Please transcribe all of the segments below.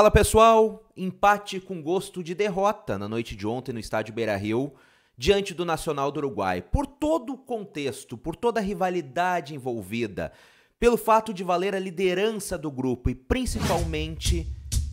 Fala pessoal, empate com gosto de derrota na noite de ontem no estádio Beira-Rio diante do Nacional do Uruguai. Por todo o contexto, por toda a rivalidade envolvida, pelo fato de valer a liderança do grupo e principalmente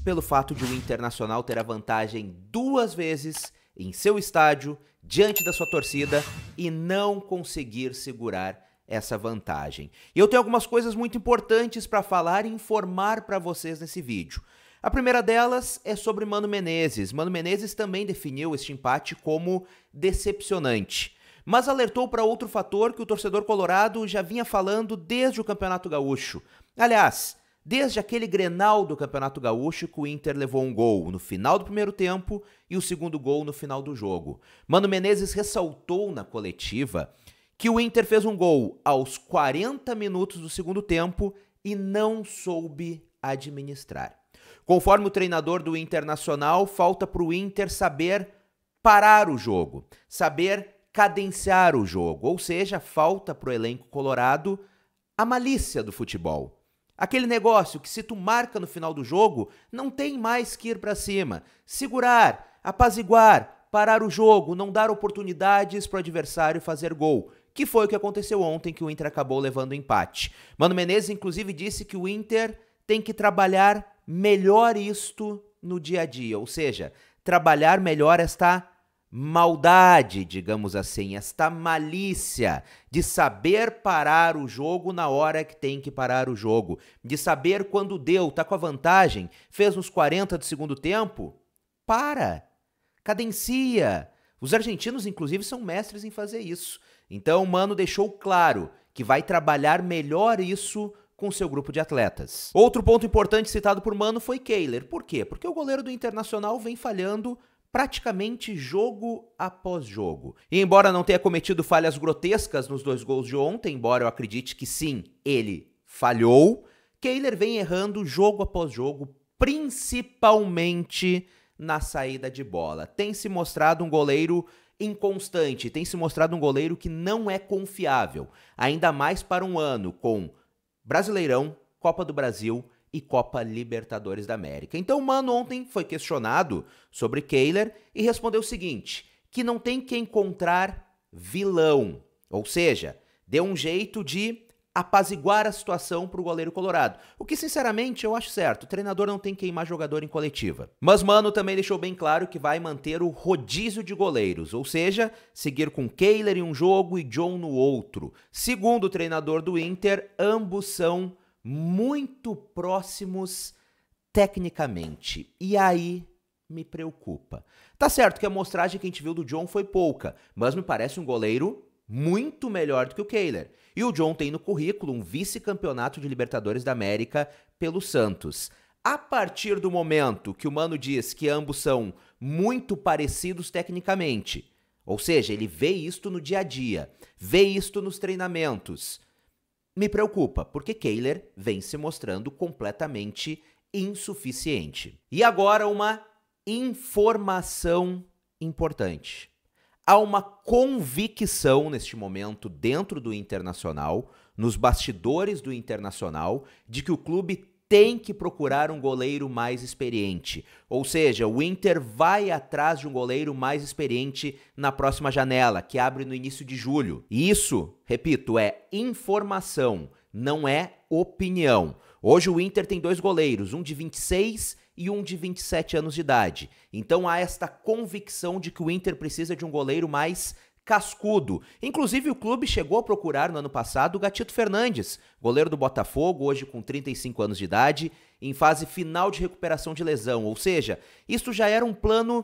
pelo fato de o Internacional ter a vantagem duas vezes em seu estádio, diante da sua torcida e não conseguir segurar essa vantagem. E eu tenho algumas coisas muito importantes para falar e informar para vocês nesse vídeo. A primeira delas é sobre Mano Menezes. Mano Menezes também definiu este empate como decepcionante mas alertou para outro fator que o torcedor colorado já vinha falando desde o Campeonato Gaúcho. Aliás, desde aquele grenal do Campeonato Gaúcho que o Inter levou um gol no final do primeiro tempo e o segundo gol no final do jogo. Mano Menezes ressaltou na coletiva que o Inter fez um gol aos 40 minutos do segundo tempo e não soube administrar. Conforme o treinador do Internacional, falta para o Inter saber parar o jogo, saber cadenciar o jogo, ou seja, falta para o elenco colorado a malícia do futebol. Aquele negócio que se tu marca no final do jogo, não tem mais que ir para cima, segurar, apaziguar, parar o jogo, não dar oportunidades para o adversário fazer gol que foi o que aconteceu ontem que o Inter acabou levando empate. Mano Menezes inclusive disse que o Inter tem que trabalhar melhor isto no dia a dia, ou seja, trabalhar melhor esta maldade, digamos assim, esta malícia de saber parar o jogo na hora que tem que parar o jogo, de saber quando deu, tá com a vantagem, fez uns 40 do segundo tempo, para, cadencia. Os argentinos, inclusive, são mestres em fazer isso. Então, o Mano deixou claro que vai trabalhar melhor isso com seu grupo de atletas. Outro ponto importante citado por Mano foi Kehler. Por quê? Porque o goleiro do Internacional vem falhando praticamente jogo após jogo. E embora não tenha cometido falhas grotescas nos dois gols de ontem, embora eu acredite que sim, ele falhou, Kehler vem errando jogo após jogo, principalmente na saída de bola. Tem se mostrado um goleiro inconstante, tem se mostrado um goleiro que não é confiável, ainda mais para um ano com Brasileirão, Copa do Brasil e Copa Libertadores da América. Então, o Mano ontem foi questionado sobre Kehler e respondeu o seguinte: que não tem que encontrar vilão, ou seja, deu um jeito de apaziguar a situação para o goleiro colorado. O que, sinceramente, eu acho certo. O treinador não tem que queimar jogador em coletiva. Mas Mano também deixou bem claro que vai manter o rodízio de goleiros, ou seja, seguir com Kehler em um jogo e John no outro. Segundo o treinador do Inter, ambos são muito próximos tecnicamente. E aí me preocupa. Tá certo que a mostragem que a gente viu do John foi pouca, mas me parece um goleiro muito melhor do que o Kehler. E o John tem no currículo um vice-campeonato de Libertadores da América pelo Santos. A partir do momento que o Mano diz que ambos são muito parecidos tecnicamente, ou seja, ele vê isto no dia a dia, vê isto nos treinamentos, me preocupa, porque Kehler vem se mostrando completamente insuficiente. E agora uma informação importante. Há uma convicção neste momento dentro do Internacional, nos bastidores do Internacional, de que o clube tem que procurar um goleiro mais experiente. Ou seja, o Inter vai atrás de um goleiro mais experiente na próxima janela, que abre no início de julho. E isso, repito, é informação, não é opinião. Hoje o Inter tem dois goleiros, um de 26 e um de 27 anos de idade. Então há esta convicção de que o Inter precisa de um goleiro mais cascudo. Inclusive, o clube chegou a procurar no ano passado o Gatito Fernandes, goleiro do Botafogo, hoje com 35 anos de idade, em fase final de recuperação de lesão. Ou seja, isso já era um plano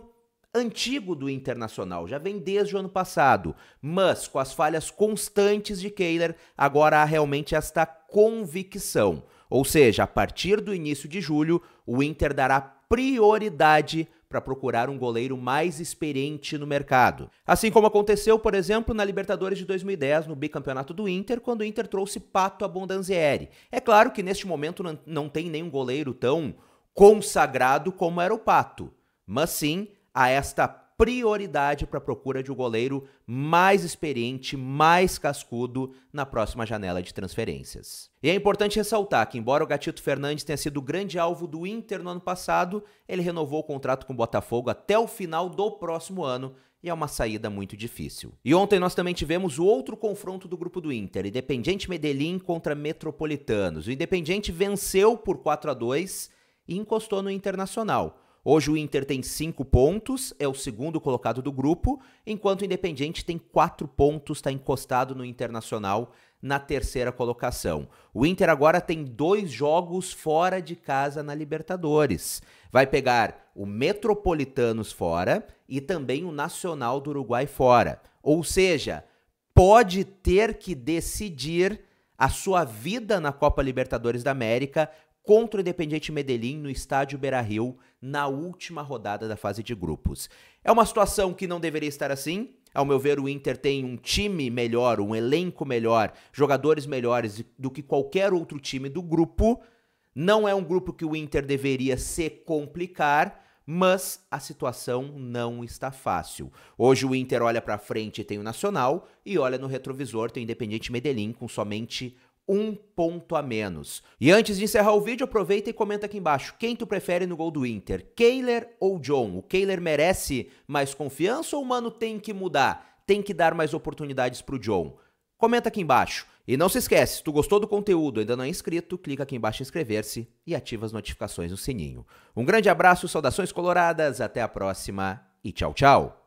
antigo do Internacional, já vem desde o ano passado, mas com as falhas constantes de Kehler, agora há realmente esta convicção. Ou seja, a partir do início de julho, o Inter dará prioridade para procurar um goleiro mais experiente no mercado. Assim como aconteceu, por exemplo, na Libertadores de 2010, no bicampeonato do Inter, quando o Inter trouxe Pato Abondanzieri. É claro que neste momento não tem nenhum goleiro tão consagrado como era o Pato, mas sim a esta prioridade para a procura de um goleiro mais experiente, mais cascudo na próxima janela de transferências. E é importante ressaltar que, embora o Gatito Fernandes tenha sido o grande alvo do Inter no ano passado, ele renovou o contrato com o Botafogo até o final do próximo ano e é uma saída muito difícil. E ontem nós também tivemos o outro confronto do grupo do Inter, Independiente Medellín contra Metropolitanos. O Independiente venceu por 4 a 2 e encostou no Internacional. Hoje o Inter tem cinco pontos, é o segundo colocado do grupo, enquanto o Independiente tem quatro pontos, está encostado no Internacional na terceira colocação. O Inter agora tem dois jogos fora de casa na Libertadores. Vai pegar o Metropolitanos fora e também o Nacional do Uruguai fora. Ou seja, pode ter que decidir a sua vida na Copa Libertadores da América contra o Independiente Medellín no estádio Beira-Rio na última rodada da fase de grupos. É uma situação que não deveria estar assim. Ao meu ver, o Inter tem um time melhor, um elenco melhor, jogadores melhores do que qualquer outro time do grupo. Não é um grupo que o Inter deveria se complicar, mas a situação não está fácil. Hoje o Inter olha para frente e tem o Nacional e olha no retrovisor tem o Independiente Medellín com somente um ponto a menos. E antes de encerrar o vídeo, aproveita e comenta aqui embaixo quem tu prefere no gol do Inter, Kehler ou John? O Kehler merece mais confiança ou o Mano tem que mudar? Tem que dar mais oportunidades pro John? Comenta aqui embaixo. E não se esquece, se tu gostou do conteúdo e ainda não é inscrito, clica aqui embaixo em inscrever-se e ativa as notificações no sininho. Um grande abraço, saudações coloradas, até a próxima e tchau, tchau!